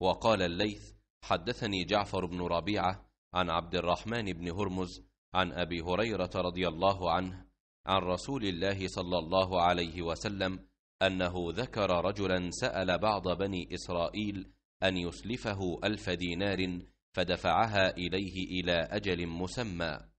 وقال الليث حدثني جعفر بن ربيعة عن عبد الرحمن بن هرمز عن أبي هريرة رضي الله عنه عن رسول الله صلى الله عليه وسلم أنه ذكر رجلا سأل بعض بني إسرائيل أن يسلفه ألف دينار فدفعها إليه إلى أجل مسمى